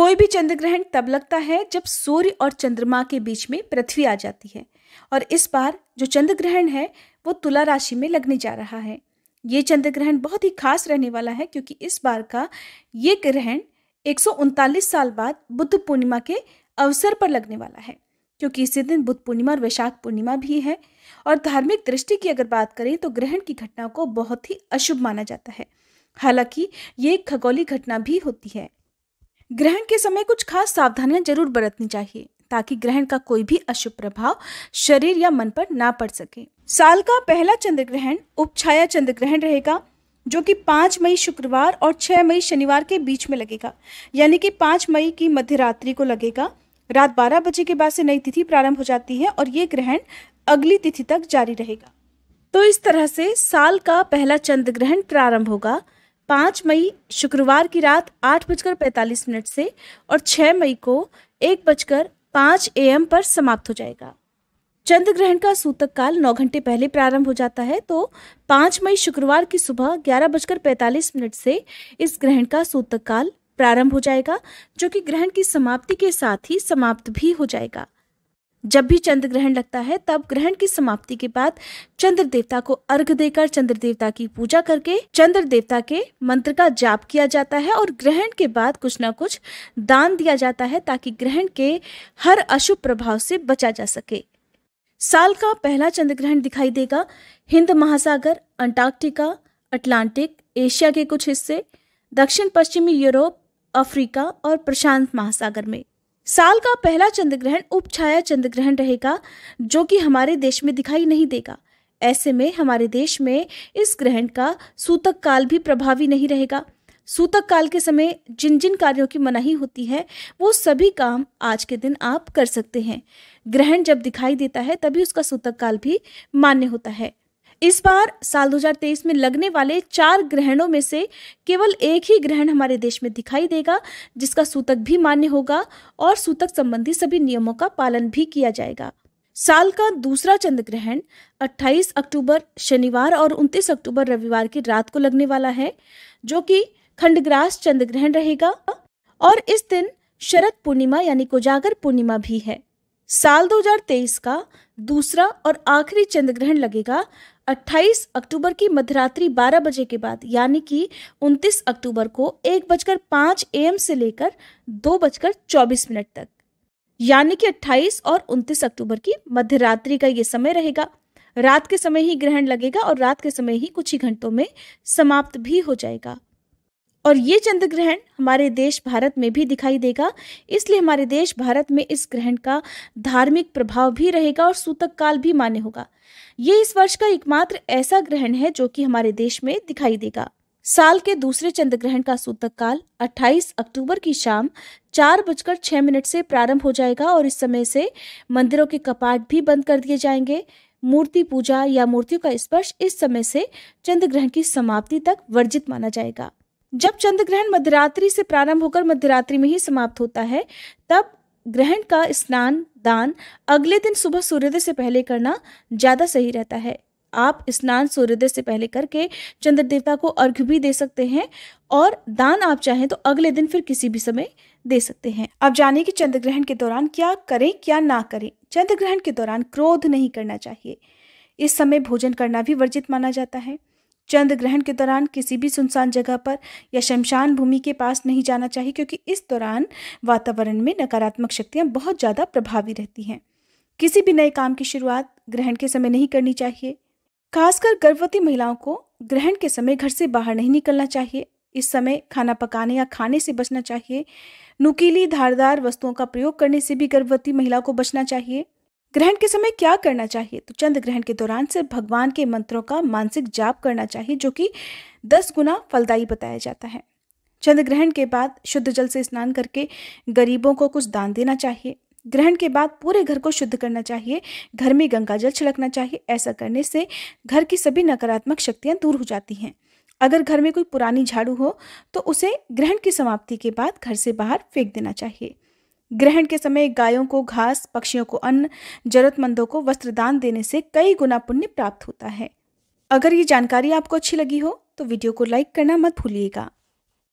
कोई भी चंद्र ग्रहण तब लगता है जब सूर्य और चंद्रमा के बीच में पृथ्वी आ जाती है और इस बार जो चंद्र ग्रहण है वो तुला राशि में लगने जा रहा है ये चंद्र ग्रहण बहुत ही खास रहने वाला है क्योंकि इस बार का ये ग्रहण एक साल बाद बुद्ध पूर्णिमा के अवसर पर लगने वाला है क्योंकि इसी दिन बुद्ध पूर्णिमा और वैशाख पूर्णिमा भी है और धार्मिक दृष्टि की अगर बात करें तो ग्रहण की घटना को बहुत ही अशुभ माना जाता है हालांकि ये एक खगोली घटना भी होती है ग्रहण के समय कुछ खास सावधानियां जरूर बरतनी चाहिए ताकि ग्रहण का कोई भी अशुभ प्रभाव शरीर या मन पर ना पड़ सके साल का पहला चंद्र ग्रहण उपछाया चंद्र ग्रहण रहेगा जो कि 5 मई शुक्रवार और 6 मई शनिवार के बीच में लगेगा यानी कि 5 मई की मध्य रात्रि को लगेगा रात बारह बजे के बाद से नई तिथि प्रारंभ हो जाती है और ये ग्रहण अगली तिथि तक जारी रहेगा तो इस तरह से साल का पहला चंद्र ग्रहण प्रारंभ होगा पाँच मई शुक्रवार की रात आठ बजकर पैंतालीस मिनट से और छः मई को एक बजकर पाँच ए एम पर समाप्त हो जाएगा चंद्र ग्रहण का सूतक काल नौ घंटे पहले प्रारंभ हो जाता है तो पाँच मई शुक्रवार की सुबह ग्यारह बजकर पैंतालीस मिनट से इस ग्रहण का सूतक काल प्रारंभ हो जाएगा जो कि ग्रहण की समाप्ति के साथ ही समाप्त भी हो जाएगा जब भी चंद्र ग्रहण लगता है तब ग्रहण की समाप्ति के बाद चंद्र देवता को अर्घ देकर चंद्र देवता की पूजा करके चंद्र देवता के मंत्र का जाप किया जाता है और ग्रहण के बाद कुछ ना कुछ दान दिया जाता है ताकि ग्रहण के हर अशुभ प्रभाव से बचा जा सके साल का पहला चंद्र ग्रहण दिखाई देगा हिंद महासागर अंटार्कटिका अटलांटिक एशिया के कुछ हिस्से दक्षिण पश्चिमी यूरोप अफ्रीका और प्रशांत महासागर में साल का पहला चंद्र ग्रहण उपछाया ग्रहण रहेगा जो कि हमारे देश में दिखाई नहीं देगा ऐसे में हमारे देश में इस ग्रहण का सूतक काल भी प्रभावी नहीं रहेगा सूतक काल के समय जिन जिन कार्यों की मनाही होती है वो सभी काम आज के दिन आप कर सकते हैं ग्रहण जब दिखाई देता है तभी उसका सूतक काल भी मान्य होता है इस बार साल 2023 में लगने वाले चार ग्रहणों में से केवल एक ही ग्रहण हमारे देश में दिखाई देगा जिसका सूतक भी मान्य होगा और सूतक संबंधी सभी नियमों का पालन भी किया जाएगा साल का दूसरा चंद्र ग्रहण 28 अक्टूबर शनिवार और 29 अक्टूबर रविवार की रात को लगने वाला है जो कि खंडग्रास चंद्र ग्रहण रहेगा और इस दिन शरद पूर्णिमा यानी कोजागर पूर्णिमा भी है साल 2023 का दूसरा और आखिरी चंद्र ग्रहण लगेगा 28 अक्टूबर की मध्यरात्रि 12 बजे के बाद यानी कि 29 अक्टूबर को एक बजकर पाँच एम से लेकर दो बजकर चौबीस मिनट तक यानी कि 28 और 29 अक्टूबर की मध्यरात्रि का ये समय रहेगा रात के समय ही ग्रहण लगेगा और रात के समय ही कुछ ही घंटों में समाप्त भी हो जाएगा और ये चंद्र ग्रहण हमारे देश भारत में भी दिखाई देगा इसलिए हमारे देश भारत में इस ग्रहण का धार्मिक प्रभाव भी रहेगा और सूतक काल भी मान्य होगा ये इस वर्ष का एकमात्र ऐसा ग्रहण है जो कि हमारे देश में दिखाई देगा साल के दूसरे चंद्र ग्रहण का सूतक काल 28 अक्टूबर की शाम चार बजकर छः मिनट से प्रारंभ हो जाएगा और इस समय से मंदिरों के कपाट भी बंद कर दिए जाएंगे मूर्ति पूजा या मूर्तियों का स्पर्श इस समय से चंद्र ग्रहण की समाप्ति तक वर्जित माना जाएगा जब चंद्र ग्रहण मध्यरात्रि से प्रारंभ होकर मध्यरात्रि में ही समाप्त होता है तब ग्रहण का स्नान दान अगले दिन सुबह सूर्योदय से पहले करना ज़्यादा सही रहता है आप स्नान सूर्योदय से पहले करके चंद्र देवता को अर्घ्य भी दे सकते हैं और दान आप चाहें तो अगले दिन फिर किसी भी समय दे सकते हैं अब जाने कि चंद्र ग्रहण के दौरान क्या करें क्या ना करें चंद्र ग्रहण के दौरान क्रोध नहीं करना चाहिए इस समय भोजन करना भी वर्जित माना जाता है चंद्र ग्रहण के दौरान किसी भी सुनसान जगह पर या शमशान भूमि के पास नहीं जाना चाहिए क्योंकि इस दौरान वातावरण में नकारात्मक शक्तियाँ बहुत ज़्यादा प्रभावी रहती हैं किसी भी नए काम की शुरुआत ग्रहण के समय नहीं करनी चाहिए खासकर गर्भवती महिलाओं को ग्रहण के समय घर से बाहर नहीं निकलना चाहिए इस समय खाना पकाने या खाने से बचना चाहिए नुकीली धारदार वस्तुओं का प्रयोग करने से भी गर्भवती महिला को बचना चाहिए ग्रहण के समय क्या करना चाहिए तो चंद्र ग्रहण के दौरान से भगवान के मंत्रों का मानसिक जाप करना चाहिए जो कि दस गुना फलदायी बताया जाता है चंद्र ग्रहण के बाद शुद्ध जल से स्नान करके गरीबों को कुछ दान देना चाहिए ग्रहण के बाद पूरे घर को शुद्ध करना चाहिए घर में गंगा जल छिड़कना चाहिए ऐसा करने से घर की सभी नकारात्मक शक्तियाँ दूर हो जाती हैं अगर घर में कोई पुरानी झाड़ू हो तो उसे ग्रहण की समाप्ति के बाद घर से बाहर फेंक देना चाहिए ग्रहण के समय गायों को घास पक्षियों को अन्न जरूरतमंदों को वस्त्रदान देने से कई गुना पुण्य प्राप्त होता है अगर ये जानकारी आपको अच्छी लगी हो तो वीडियो को लाइक करना मत भूलिएगा